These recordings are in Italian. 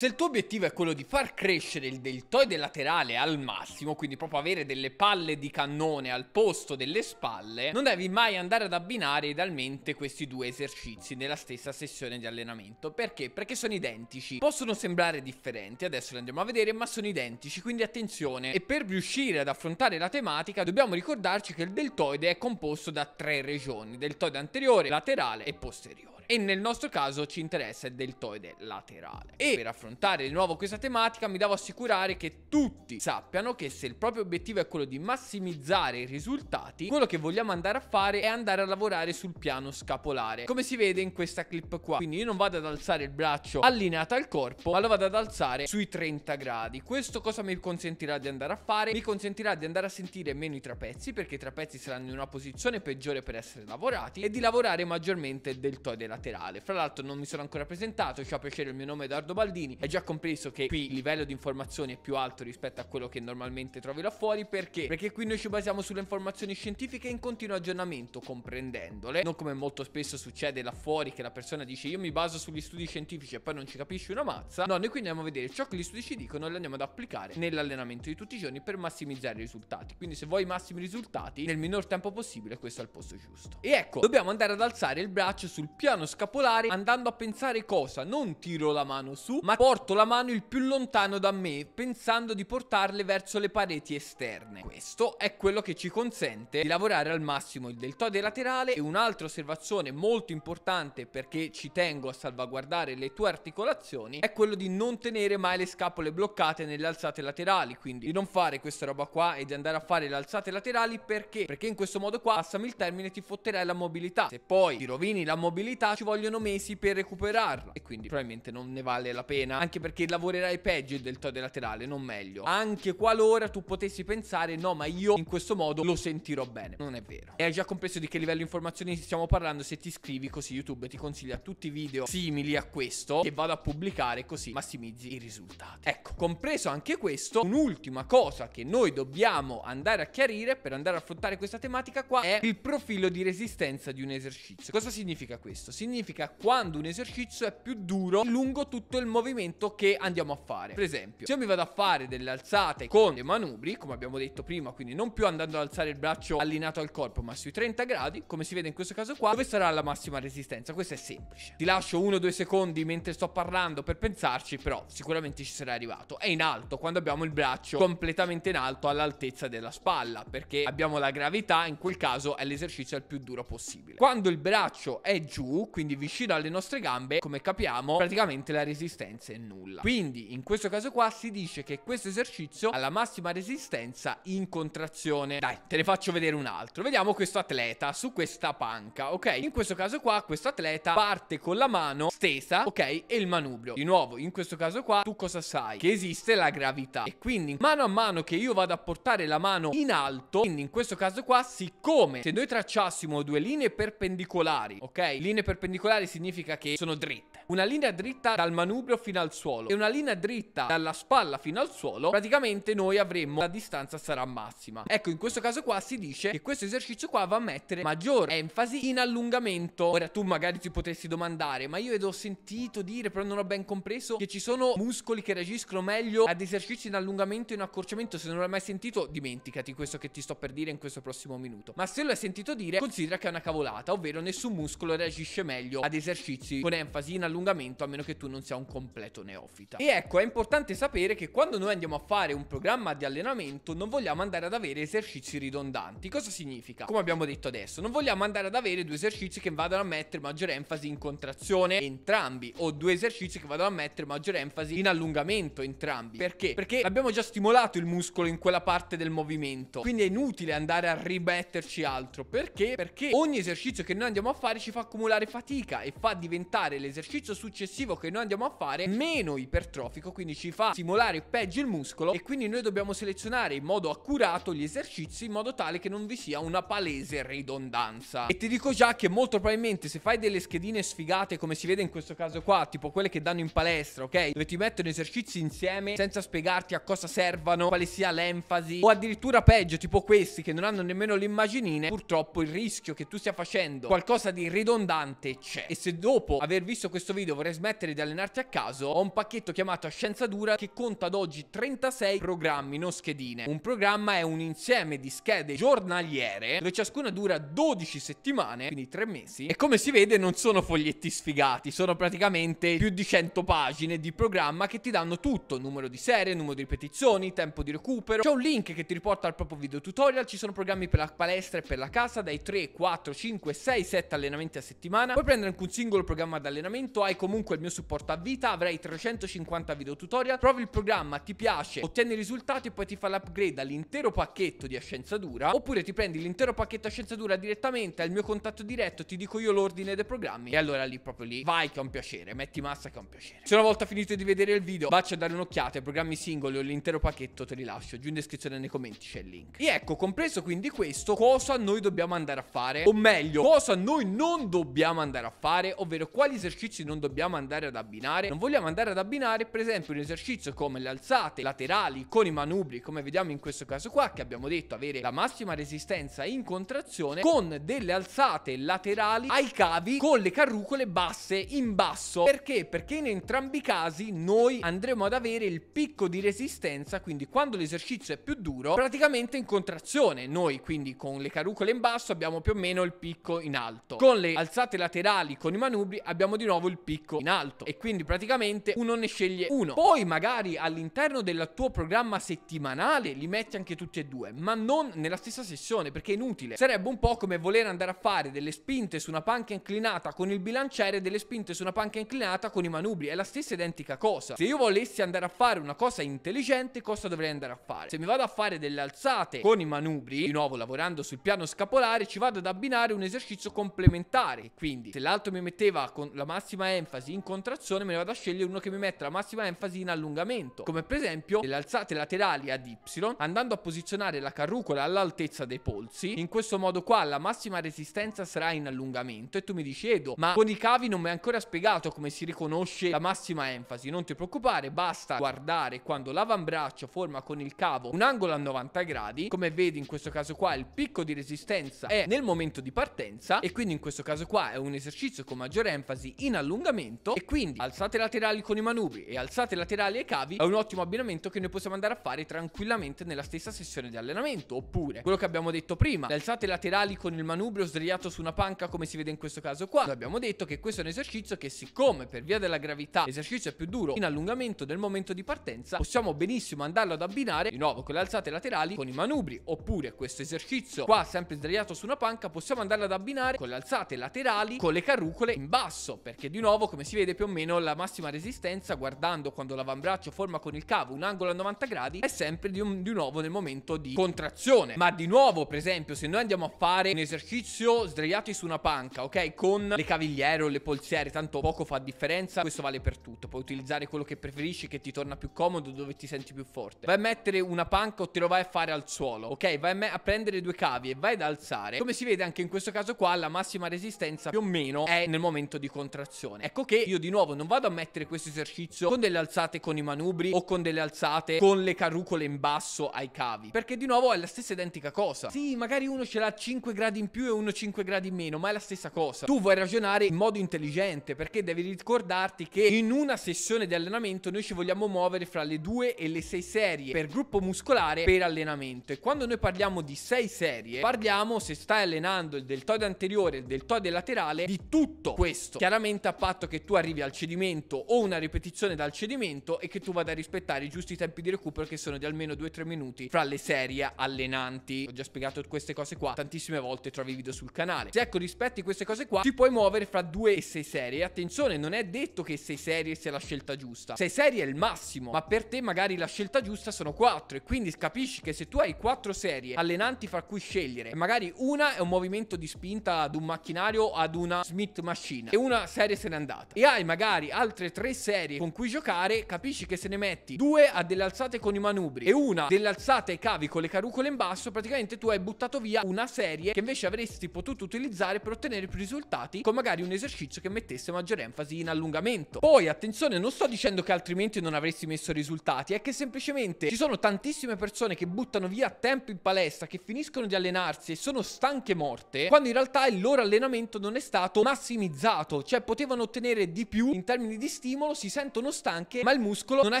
Se il tuo obiettivo è quello di far crescere il deltoide laterale al massimo, quindi proprio avere delle palle di cannone al posto delle spalle, non devi mai andare ad abbinare idealmente questi due esercizi nella stessa sessione di allenamento. Perché? Perché sono identici. Possono sembrare differenti, adesso li andiamo a vedere, ma sono identici, quindi attenzione. E per riuscire ad affrontare la tematica dobbiamo ricordarci che il deltoide è composto da tre regioni, deltoide anteriore, laterale e posteriore. E nel nostro caso ci interessa il deltoide laterale. E per affrontare affrontare di nuovo questa tematica mi devo assicurare che tutti sappiano che se il proprio obiettivo è quello di massimizzare i risultati, quello che vogliamo andare a fare è andare a lavorare sul piano scapolare, come si vede in questa clip qua. Quindi io non vado ad alzare il braccio allineato al corpo, ma lo vado ad alzare sui 30 gradi. Questo cosa mi consentirà di andare a fare? Mi consentirà di andare a sentire meno i trapezzi, perché i trapezzi saranno in una posizione peggiore per essere lavorati, e di lavorare maggiormente il deltoide laterale. Fra l'altro non mi sono ancora presentato, ci ha piacere il mio nome è Edoardo Baldini, è già compreso che qui il livello di informazioni è più alto rispetto a quello che normalmente trovi là fuori perché? Perché qui noi ci basiamo sulle informazioni scientifiche in continuo aggiornamento comprendendole, non come molto spesso succede là fuori che la persona dice io mi baso sugli studi scientifici e poi non ci capisci una mazza, no noi qui andiamo a vedere ciò che gli studi ci dicono e lo andiamo ad applicare nell'allenamento di tutti i giorni per massimizzare i risultati, quindi se vuoi i massimi risultati nel minor tempo possibile questo è il posto giusto. E ecco, dobbiamo andare ad alzare il braccio sul piano scapolare andando a pensare cosa? Non tiro la mano su ma poi porto la mano il più lontano da me, pensando di portarle verso le pareti esterne. Questo è quello che ci consente di lavorare al massimo il deltoide laterale e un'altra osservazione molto importante perché ci tengo a salvaguardare le tue articolazioni è quello di non tenere mai le scapole bloccate nelle alzate laterali, quindi di non fare questa roba qua e di andare a fare le alzate laterali perché? Perché in questo modo qua, passami il termine, ti fotterai la mobilità. Se poi ti rovini la mobilità ci vogliono mesi per recuperarla e quindi probabilmente non ne vale la pena anche perché lavorerai peggio il deltoide laterale, non meglio. Anche qualora tu potessi pensare, no, ma io in questo modo lo sentirò bene. Non è vero. E hai già compreso di che livello informazioni stiamo parlando se ti iscrivi così YouTube ti consiglia tutti i video simili a questo che vado a pubblicare così massimizzi i risultati. Ecco, compreso anche questo, un'ultima cosa che noi dobbiamo andare a chiarire per andare a affrontare questa tematica qua è il profilo di resistenza di un esercizio. Cosa significa questo? Significa quando un esercizio è più duro lungo tutto il movimento movimento che andiamo a fare. Per esempio, se io mi vado a fare delle alzate con le manubri, come abbiamo detto prima, quindi non più andando ad alzare il braccio allineato al corpo, ma sui 30 gradi, come si vede in questo caso qua, dove sarà la massima resistenza? Questo è semplice. Ti lascio uno o due secondi mentre sto parlando per pensarci, però sicuramente ci sarà arrivato. È in alto, quando abbiamo il braccio completamente in alto all'altezza della spalla, perché abbiamo la gravità, in quel caso è l'esercizio il più duro possibile. Quando il braccio è giù, quindi vicino alle nostre gambe, come capiamo, praticamente la resistenza resistenza è nulla. Quindi in questo caso qua si dice che questo esercizio ha la massima resistenza in contrazione. Dai, te ne faccio vedere un altro. Vediamo questo atleta su questa panca, ok? In questo caso qua questo atleta parte con la mano stesa, ok? E il manubrio. Di nuovo, in questo caso qua tu cosa sai? Che esiste la gravità. E quindi mano a mano che io vado a portare la mano in alto, quindi in questo caso qua, siccome se noi tracciassimo due linee perpendicolari, ok? Linee perpendicolari significa che sono dritte. Una linea dritta dal manubrio fino fino al suolo e una linea dritta dalla spalla fino al suolo, praticamente noi avremo la distanza sarà massima. Ecco, in questo caso qua si dice che questo esercizio qua va a mettere maggiore enfasi in allungamento. Ora tu magari ti potresti domandare, ma io ed ho sentito dire, però non ho ben compreso, che ci sono muscoli che reagiscono meglio ad esercizi in allungamento e in accorciamento. Se non l'hai mai sentito, dimenticati questo che ti sto per dire in questo prossimo minuto. Ma se l'hai sentito dire, considera che è una cavolata, ovvero nessun muscolo reagisce meglio ad esercizi con enfasi in allungamento a meno che tu non sia un completo completo neofita. E ecco, è importante sapere che quando noi andiamo a fare un programma di allenamento non vogliamo andare ad avere esercizi ridondanti. Cosa significa? Come abbiamo detto adesso, non vogliamo andare ad avere due esercizi che vadano a mettere maggiore enfasi in contrazione entrambi o due esercizi che vadano a mettere maggiore enfasi in allungamento entrambi. Perché? Perché abbiamo già stimolato il muscolo in quella parte del movimento, quindi è inutile andare a rimetterci altro. Perché? Perché ogni esercizio che noi andiamo a fare ci fa accumulare fatica e fa diventare l'esercizio successivo che noi andiamo a fare meno ipertrofico, quindi ci fa simulare peggio il muscolo e quindi noi dobbiamo selezionare in modo accurato gli esercizi in modo tale che non vi sia una palese ridondanza. E ti dico già che molto probabilmente se fai delle schedine sfigate come si vede in questo caso qua, tipo quelle che danno in palestra, ok? Dove ti mettono esercizi insieme senza spiegarti a cosa servano, quale sia l'enfasi o addirittura peggio, tipo questi che non hanno nemmeno l'immaginine, purtroppo il rischio che tu stia facendo qualcosa di ridondante c'è. E se dopo aver visto questo video vorrei smettere di allenarti a caso, caso ho un pacchetto chiamato Scienza Dura che conta ad oggi 36 programmi, non schedine. Un programma è un insieme di schede giornaliere dove ciascuna dura 12 settimane, quindi 3 mesi. E come si vede non sono foglietti sfigati, sono praticamente più di 100 pagine di programma che ti danno tutto, numero di serie, numero di ripetizioni, tempo di recupero. C'è un link che ti riporta al proprio video tutorial, ci sono programmi per la palestra e per la casa dai 3, 4, 5, 6, 7 allenamenti a settimana. Puoi prendere anche un singolo programma di allenamento, hai comunque il mio supporto a vita, avrai 350 video tutorial, provi il programma, ti piace, ottieni i risultati e poi ti fa l'upgrade all'intero pacchetto di Ascenza Dura, oppure ti prendi l'intero pacchetto Ascenza Dura direttamente al mio contatto diretto, ti dico io l'ordine dei programmi e allora lì proprio lì vai che è un piacere, metti massa che è un piacere. Se una volta finito di vedere il video, vacci a dare un'occhiata ai programmi singoli o l'intero pacchetto te li lascio, giù in descrizione nei commenti c'è il link. E ecco, compreso quindi questo, cosa noi dobbiamo andare a fare, o meglio, cosa noi non dobbiamo andare a fare, ovvero quali esercizi non dobbiamo andare ad abbinare, non vogliamo andare ad abbinare per esempio un esercizio come le alzate laterali con i manubri come vediamo in questo caso qua che abbiamo detto avere la massima resistenza in contrazione con delle alzate laterali ai cavi con le carrucole basse in basso perché? Perché in entrambi i casi noi andremo ad avere il picco di resistenza quindi quando l'esercizio è più duro praticamente in contrazione noi quindi con le carrucole in basso abbiamo più o meno il picco in alto con le alzate laterali con i manubri abbiamo di nuovo il picco in alto e quindi praticamente solamente uno ne sceglie uno. Poi magari all'interno del tuo programma settimanale li metti anche tutti e due, ma non nella stessa sessione perché è inutile. Sarebbe un po' come voler andare a fare delle spinte su una panca inclinata con il bilanciere e delle spinte su una panca inclinata con i manubri. È la stessa identica cosa. Se io volessi andare a fare una cosa intelligente, cosa dovrei andare a fare? Se mi vado a fare delle alzate con i manubri, di nuovo lavorando sul piano scapolare, ci vado ad abbinare un esercizio complementare. Quindi se l'altro mi metteva con la massima enfasi in contrazione, me ne vado a scegliere voglio uno che mi metta la massima enfasi in allungamento, come per esempio le alzate laterali ad Y, andando a posizionare la carrucola all'altezza dei polsi. In questo modo qua la massima resistenza sarà in allungamento e tu mi dici Edo, ma con i cavi non mi hai ancora spiegato come si riconosce la massima enfasi. Non ti preoccupare, basta guardare quando l'avambraccio forma con il cavo un angolo a 90 gradi, come vedi in questo caso qua il picco di resistenza è nel momento di partenza e quindi in questo caso qua è un esercizio con maggiore enfasi in allungamento e quindi alzate laterali laterali con i manubri e alzate laterali e cavi è un ottimo abbinamento che noi possiamo andare a fare tranquillamente nella stessa sessione di allenamento. Oppure, quello che abbiamo detto prima, le alzate laterali con il manubrio sdraiato su una panca come si vede in questo caso qua. Noi abbiamo detto che questo è un esercizio che siccome per via della gravità l'esercizio è più duro in allungamento del momento di partenza, possiamo benissimo andarlo ad abbinare di nuovo con le alzate laterali con i manubri. Oppure questo esercizio qua sempre sdraiato su una panca possiamo andarlo ad abbinare con le alzate laterali con le carrucole in basso perché di nuovo come si vede più o meno la massima resistenza resistenza guardando quando l'avambraccio forma con il cavo un angolo a 90 gradi è sempre di, un, di nuovo nel momento di contrazione. Ma di nuovo, per esempio, se noi andiamo a fare un esercizio sdraiati su una panca, ok? Con le cavigliere o le polsiere, tanto poco fa differenza, questo vale per tutto. Puoi utilizzare quello che preferisci, che ti torna più comodo, dove ti senti più forte. Vai a mettere una panca o te lo vai a fare al suolo, ok? Vai a, a prendere due cavi e vai ad alzare. Come si vede anche in questo caso qua, la massima resistenza più o meno è nel momento di contrazione. Ecco che io di nuovo non vado a mettere questo esercizio con delle alzate con i manubri o con delle alzate con le carrucole in basso ai cavi. Perché di nuovo è la stessa identica cosa. Sì, magari uno ce l'ha 5 gradi in più e uno 5 gradi in meno, ma è la stessa cosa. Tu vuoi ragionare in modo intelligente perché devi ricordarti che in una sessione di allenamento noi ci vogliamo muovere fra le 2 e le 6 serie per gruppo muscolare per allenamento. E quando noi parliamo di 6 serie, parliamo se stai allenando il deltoide anteriore e il deltoide laterale di tutto questo. Chiaramente a patto che tu arrivi al cedimento o una ripetizione dal cedimento e che tu vada a rispettare i giusti tempi di recupero che sono di almeno 2-3 minuti fra le serie allenanti. Ho già spiegato queste cose qua tantissime volte, trovi video sul canale. Se ecco rispetti queste cose qua, ti puoi muovere fra 2 e 6 serie. Attenzione, non è detto che 6 serie sia la scelta giusta. 6 serie è il massimo, ma per te magari la scelta giusta sono 4 e quindi capisci che se tu hai 4 serie allenanti fra cui scegliere, magari una è un movimento di spinta ad un macchinario ad una Smith machine e una serie se n'è andata e hai magari altre 3 tre serie con cui giocare, capisci che se ne metti due a delle alzate con i manubri e una delle alzate ai cavi con le carucole in basso, praticamente tu hai buttato via una serie che invece avresti potuto utilizzare per ottenere più risultati con magari un esercizio che mettesse maggiore enfasi in allungamento. Poi, attenzione, non sto dicendo che altrimenti non avresti messo risultati, è che semplicemente ci sono tantissime persone che buttano via tempo in palestra, che finiscono di allenarsi e sono stanche morte, quando in realtà il loro allenamento non è stato massimizzato, cioè potevano ottenere di più in termini di stimolo stimolo si sentono stanche ma il muscolo non è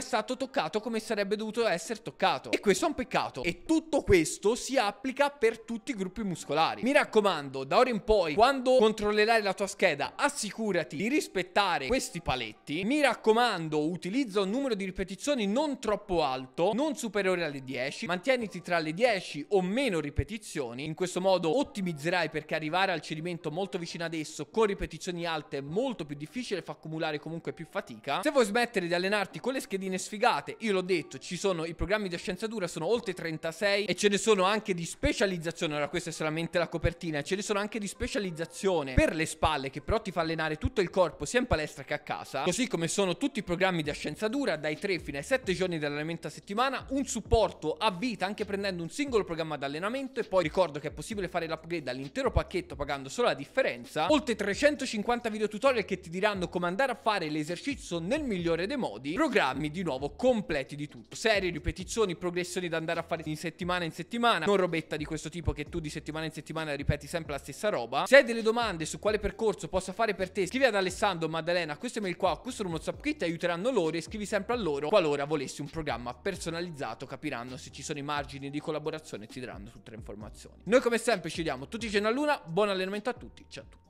stato toccato come sarebbe dovuto essere toccato e questo è un peccato e tutto questo si applica per tutti i gruppi muscolari mi raccomando da ora in poi quando controllerai la tua scheda assicurati di rispettare questi paletti mi raccomando utilizza un numero di ripetizioni non troppo alto non superiore alle 10 mantieniti tra le 10 o meno ripetizioni in questo modo ottimizzerai perché arrivare al cedimento molto vicino ad esso con ripetizioni alte è molto più difficile fa accumulare comunque più fatica fatica. Se vuoi smettere di allenarti con le schedine sfigate, io l'ho detto, ci sono i programmi di scienza dura, sono oltre 36 e ce ne sono anche di specializzazione. Ora questa è solamente la copertina, ce ne sono anche di specializzazione per le spalle che però ti fa allenare tutto il corpo sia in palestra che a casa, così come sono tutti i programmi di scienza dura dai 3 fino ai 7 giorni di allenamento a settimana, un supporto a vita anche prendendo un singolo programma di allenamento. e poi ricordo che è possibile fare l'upgrade all'intero pacchetto pagando solo la differenza, oltre 350 video tutorial che ti diranno come andare a fare l'esercizio all'indirizzo nel migliore dei modi programmi di nuovo completi di tutto. Serie, ripetizioni, progressioni da andare a fare di settimana in settimana, non robetta di questo tipo che tu di settimana in settimana ripeti sempre la stessa roba. Se hai delle domande su quale percorso possa fare per te, scrivi ad Alessandro, Maddalena, questo mail qua, questo numero WhatsApp che ti aiuteranno loro e scrivi sempre a loro qualora volessi un programma personalizzato, capiranno se ci sono i margini di collaborazione e ti daranno tutte le informazioni. Noi come sempre ci vediamo tutti i giorni a luna, buon allenamento a tutti, ciao a tutti.